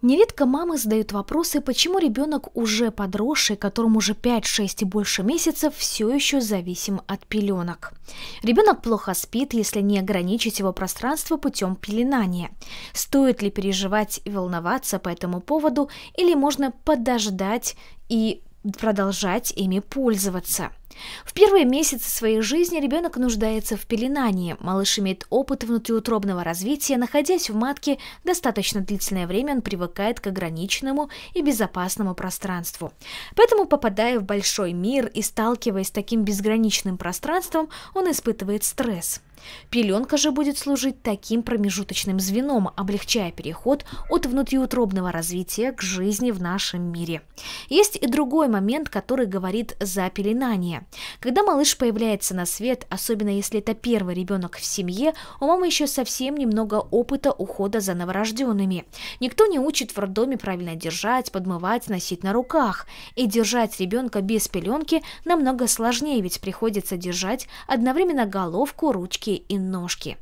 Нередко мамы задают вопросы, почему ребенок уже подросший, которому уже 5-6 и больше месяцев, все еще зависим от пеленок. Ребенок плохо спит, если не ограничить его пространство путем пеленания. Стоит ли переживать и волноваться по этому поводу, или можно подождать и продолжать ими пользоваться. В первые месяцы своей жизни ребенок нуждается в пеленании. Малыш имеет опыт внутриутробного развития. Находясь в матке, достаточно длительное время он привыкает к ограниченному и безопасному пространству. Поэтому, попадая в большой мир и сталкиваясь с таким безграничным пространством, он испытывает стресс. Пеленка же будет служить таким промежуточным звеном, облегчая переход от внутриутробного развития к жизни в нашем мире. Есть и другой момент, который говорит за пеленание. Когда малыш появляется на свет, особенно если это первый ребенок в семье, у мамы еще совсем немного опыта ухода за новорожденными. Никто не учит в роддоме правильно держать, подмывать, носить на руках. И держать ребенка без пеленки намного сложнее, ведь приходится держать одновременно головку, ручки ручки и ножки.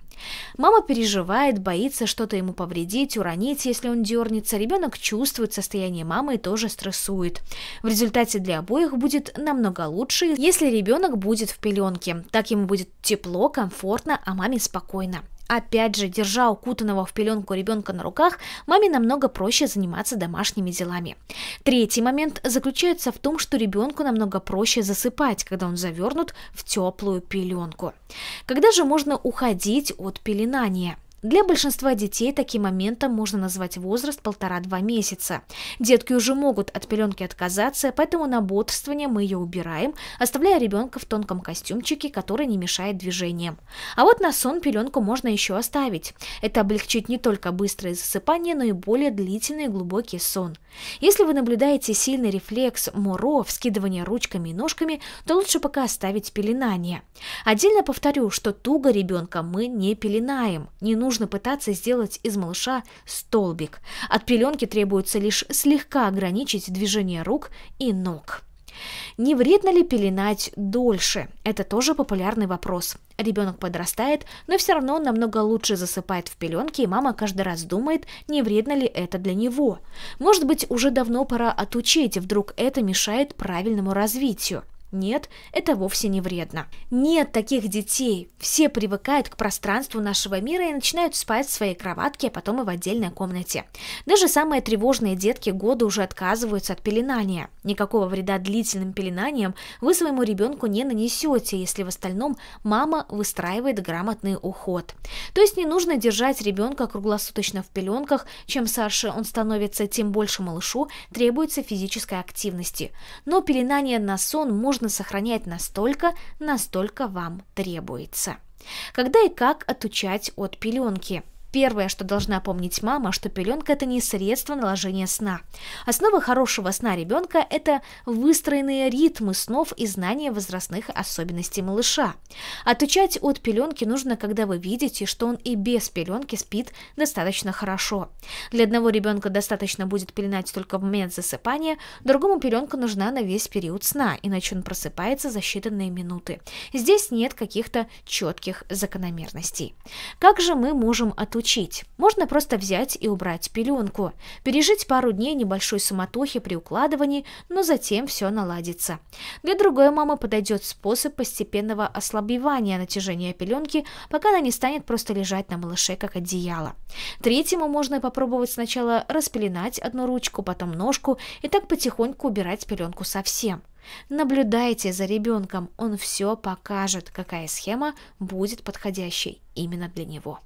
Мама переживает, боится что-то ему повредить, уронить, если он дернется. Ребенок чувствует состояние мамы и тоже стрессует. В результате для обоих будет намного лучше, если ребенок будет в пеленке. Так ему будет тепло, комфортно, а маме спокойно. Опять же, держа укутанного в пеленку ребенка на руках, маме намного проще заниматься домашними делами. Третий момент заключается в том, что ребенку намного проще засыпать, когда он завернут в теплую пеленку. Когда же можно уходить от пеленания? Для большинства детей таким моментом можно назвать возраст полтора-два месяца. Детки уже могут от пеленки отказаться, поэтому на бодрствование мы ее убираем, оставляя ребенка в тонком костюмчике, который не мешает движениям. А вот на сон пеленку можно еще оставить. Это облегчит не только быстрое засыпание, но и более длительный и глубокий сон. Если вы наблюдаете сильный рефлекс Моро — вскидывание ручками и ножками, то лучше пока оставить пеленание. Отдельно повторю, что туго ребенка мы не пеленаем, не нужно нужно пытаться сделать из малыша столбик. От пеленки требуется лишь слегка ограничить движение рук и ног. Не вредно ли пеленать дольше? Это тоже популярный вопрос. Ребенок подрастает, но все равно он намного лучше засыпает в пеленке, и мама каждый раз думает, не вредно ли это для него. Может быть, уже давно пора отучить, вдруг это мешает правильному развитию. Нет, это вовсе не вредно. Нет таких детей. Все привыкают к пространству нашего мира и начинают спать в своей кроватке, а потом и в отдельной комнате. Даже самые тревожные детки года уже отказываются от пеленания. Никакого вреда длительным пеленанием вы своему ребенку не нанесете, если в остальном мама выстраивает грамотный уход. То есть не нужно держать ребенка круглосуточно в пеленках, чем старше он становится, тем больше малышу требуется физической активности. Но пеленание на сон можно нужно сохранять настолько, настолько вам требуется. Когда и как отучать от пеленки – Первое, что должна помнить мама, что пеленка – это не средство наложения сна. Основа хорошего сна ребенка – это выстроенные ритмы снов и знания возрастных особенностей малыша. Отучать от пеленки нужно, когда вы видите, что он и без пеленки спит достаточно хорошо. Для одного ребенка достаточно будет пеленать только в момент засыпания, другому пеленка нужна на весь период сна, иначе он просыпается за считанные минуты. Здесь нет каких-то четких закономерностей. Как же мы можем отучить лечить. Можно просто взять и убрать пеленку, пережить пару дней небольшой суматохи при укладывании, но затем все наладится. Для другой мамы подойдет способ постепенного ослабевания натяжения пеленки, пока она не станет просто лежать на малыше, как одеяло. Третьему можно попробовать сначала распеленать одну ручку, потом ножку, и так потихоньку убирать пеленку совсем. Наблюдайте за ребенком, он все покажет, какая схема будет подходящей именно для него.